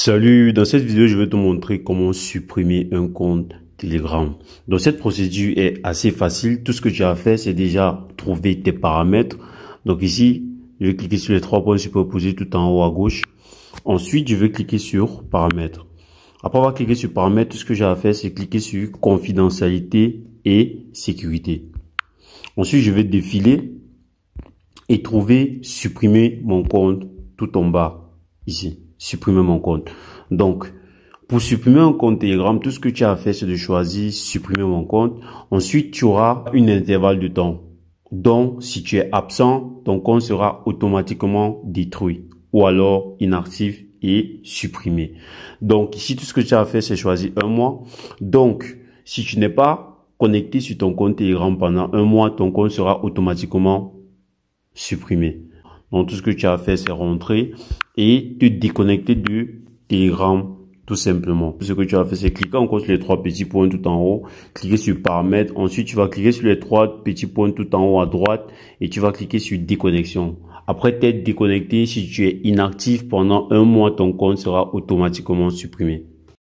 Salut, dans cette vidéo, je vais te montrer comment supprimer un compte Telegram. Donc cette procédure est assez facile. Tout ce que j'ai as à faire, c'est déjà trouver tes paramètres. Donc ici, je vais cliquer sur les trois points superposés tout en haut à gauche. Ensuite, je vais cliquer sur paramètres. Après avoir cliqué sur paramètres, tout ce que j'ai à faire, c'est cliquer sur confidentialité et sécurité. Ensuite, je vais défiler et trouver supprimer mon compte tout en bas ici, supprimer mon compte. Donc, pour supprimer un compte Telegram, tout ce que tu as fait, c'est de choisir supprimer mon compte. Ensuite, tu auras une intervalle de temps. Donc, si tu es absent, ton compte sera automatiquement détruit ou alors inactif et supprimé. Donc, ici, tout ce que tu as fait, c'est choisir un mois. Donc, si tu n'es pas connecté sur ton compte Telegram pendant un mois, ton compte sera automatiquement supprimé. Donc, tout ce que tu as fait, c'est rentrer et te déconnecter du Telegram tout simplement. Ce que tu vas faire, c'est cliquer encore sur les trois petits points tout en haut, cliquer sur paramètres, ensuite tu vas cliquer sur les trois petits points tout en haut à droite et tu vas cliquer sur déconnexion. Après t'être déconnecté, si tu es inactif pendant un mois, ton compte sera automatiquement supprimé.